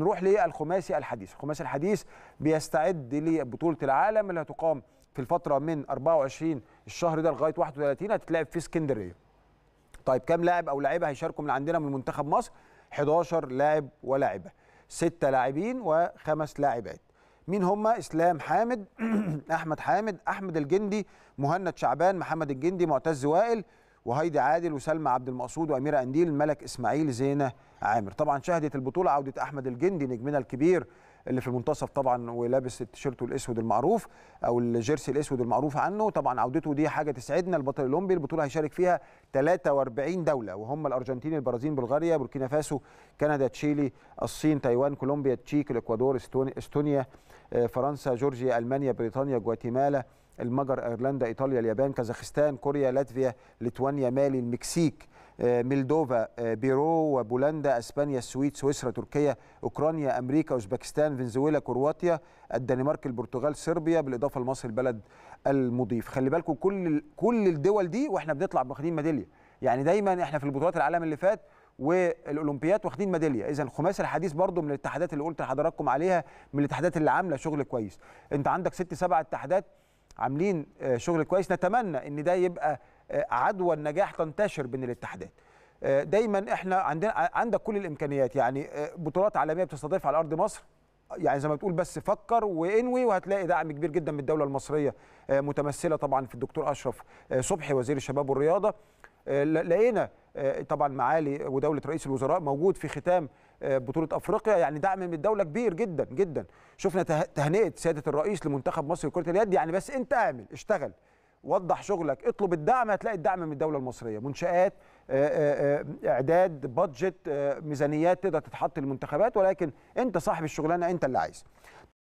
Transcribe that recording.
نروح للخماسي الحديث الخماسي الحديث بيستعد لبطولة العالم اللي هتقام في الفترة من 24 الشهر ده لغاية 31 هتتلعب في اسكندرية طيب كام لاعب أو لاعبة هيشاركوا من عندنا من منتخب مصر 11 لاعب ولاعبة 6 لاعبين وخمس لاعبات مين هم اسلام حامد احمد حامد احمد الجندي مهند شعبان محمد الجندي معتز وائل وهيدي عادل وسلمى عبد المقصود واميره انديل الملك اسماعيل زينه عامر طبعا شهدت البطوله عوده احمد الجندي نجمنا الكبير اللي في المنتصف طبعا ولابس التيشيرت الاسود المعروف او الجيرسي الاسود المعروف عنه طبعا عودته دي حاجه تسعدنا البطل الاولمبي البطوله هيشارك فيها 43 دوله وهم الارجنتين البرازيل بلغاريا بوركينا فاسو كندا تشيلي الصين تايوان كولومبيا التشيك الاكوادور استونيا آه، فرنسا جورجيا المانيا بريطانيا جواتيمالا المجر ايرلندا ايطاليا اليابان كازاخستان كوريا لاتفيا ليتوانيا مالي المكسيك ميلدوفا آه، بيرو وبولندا اسبانيا السويد سويسرا تركيا اوكرانيا امريكا اوزبكستان فنزويلا كرواتيا الدنمارك البرتغال صربيا بالاضافه لمصر البلد المضيف خلي بالكم كل كل الدول دي واحنا بنطلع واخدين ميداليه يعني دايما احنا في البطولات العالم اللي فات والاولمبيات واخدين ميداليه اذا الخماسي الحديث برضو من الاتحادات اللي قلت لحضراتكم عليها من الاتحادات اللي عامله شغل كويس انت عندك ست سبع اتحادات عاملين آه، شغل كويس نتمنى ان ده يبقى آه، عدوى النجاح تنتشر بين الاتحادات آه، دايما احنا عندنا عندك كل الامكانيات يعني آه، بطولات عالميه بتستضيف على ارض مصر يعني زي ما بتقول بس فكر وانوي وهتلاقي دعم كبير جدا من الدوله المصريه متمثله طبعا في الدكتور اشرف صبحي وزير الشباب والرياضه لقينا طبعا معالي ودوله رئيس الوزراء موجود في ختام بطوله افريقيا يعني دعم من الدوله كبير جدا جدا شفنا تهنئه سياده الرئيس لمنتخب مصر لكره اليد يعني بس انت اعمل اشتغل وضح شغلك اطلب الدعم هتلاقي الدعم من الدوله المصريه منشات آه، آه، آه، اعداد بادجت ميزانيات تقدر تتحط للمنتخبات ولكن انت صاحب الشغلانه انت اللي عايز